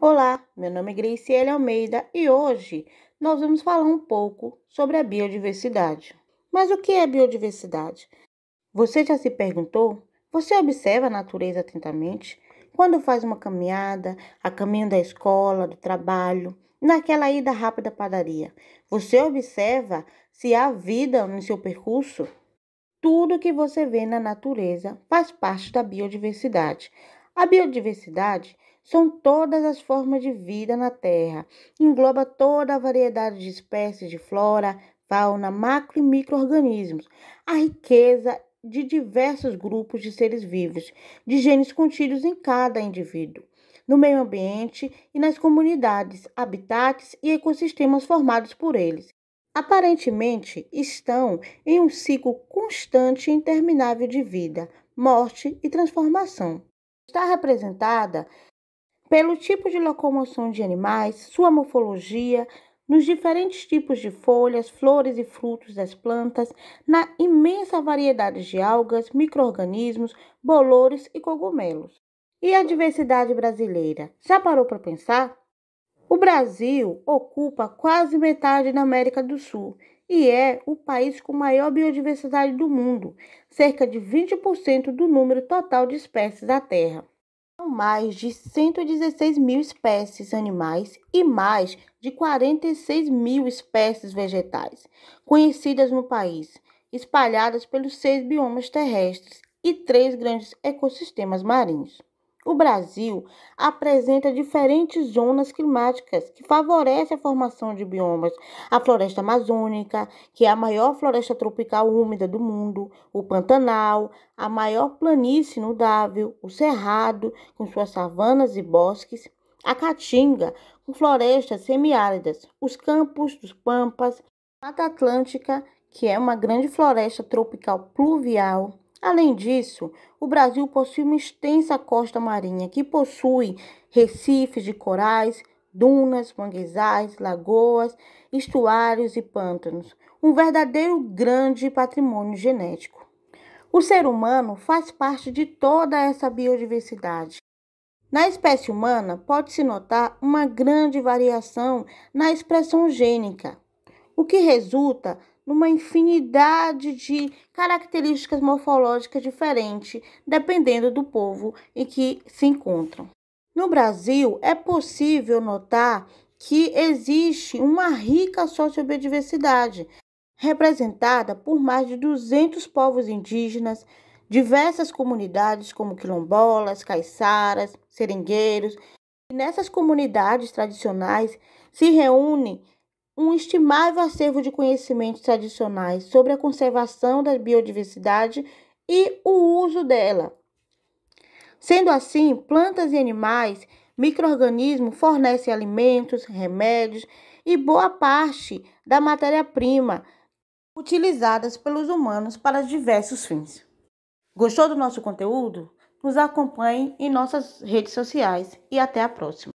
Olá, meu nome é Graciele Almeida e hoje nós vamos falar um pouco sobre a biodiversidade. Mas o que é biodiversidade? Você já se perguntou? Você observa a natureza atentamente? Quando faz uma caminhada, a caminho da escola, do trabalho, naquela ida rápida à padaria, você observa se há vida no seu percurso? Tudo que você vê na natureza faz parte da biodiversidade. A biodiversidade são todas as formas de vida na Terra, engloba toda a variedade de espécies de flora, fauna, macro e microorganismos, a riqueza de diversos grupos de seres vivos, de genes contidos em cada indivíduo, no meio ambiente e nas comunidades, habitats e ecossistemas formados por eles aparentemente estão em um ciclo constante e interminável de vida, morte e transformação. Está representada pelo tipo de locomoção de animais, sua morfologia, nos diferentes tipos de folhas, flores e frutos das plantas, na imensa variedade de algas, microrganismos, bolores e cogumelos. E a diversidade brasileira? Já parou para pensar? O Brasil ocupa quase metade da América do Sul e é o país com maior biodiversidade do mundo, cerca de 20% do número total de espécies da Terra. São mais de 116 mil espécies animais e mais de 46 mil espécies vegetais conhecidas no país, espalhadas pelos seis biomas terrestres e três grandes ecossistemas marinhos. O Brasil apresenta diferentes zonas climáticas que favorecem a formação de biomas. A floresta amazônica, que é a maior floresta tropical úmida do mundo, o Pantanal, a maior planície inundável, o Cerrado, com suas savanas e bosques, a Caatinga, com florestas semiáridas, os campos dos Pampas, a Mata Atlântica, que é uma grande floresta tropical pluvial, Além disso, o Brasil possui uma extensa costa marinha que possui recifes de corais, dunas, manguezais, lagoas, estuários e pântanos, um verdadeiro grande patrimônio genético. O ser humano faz parte de toda essa biodiversidade. Na espécie humana, pode-se notar uma grande variação na expressão gênica, o que resulta numa infinidade de características morfológicas diferentes, dependendo do povo em que se encontram. No Brasil, é possível notar que existe uma rica sociobiodiversidade, representada por mais de 200 povos indígenas, diversas comunidades como quilombolas, caiçaras, seringueiros. E nessas comunidades tradicionais se reúnem um estimável acervo de conhecimentos tradicionais sobre a conservação da biodiversidade e o uso dela. Sendo assim, plantas e animais, microorganismos fornecem alimentos, remédios e boa parte da matéria-prima utilizadas pelos humanos para diversos fins. Gostou do nosso conteúdo? Nos acompanhe em nossas redes sociais e até a próxima.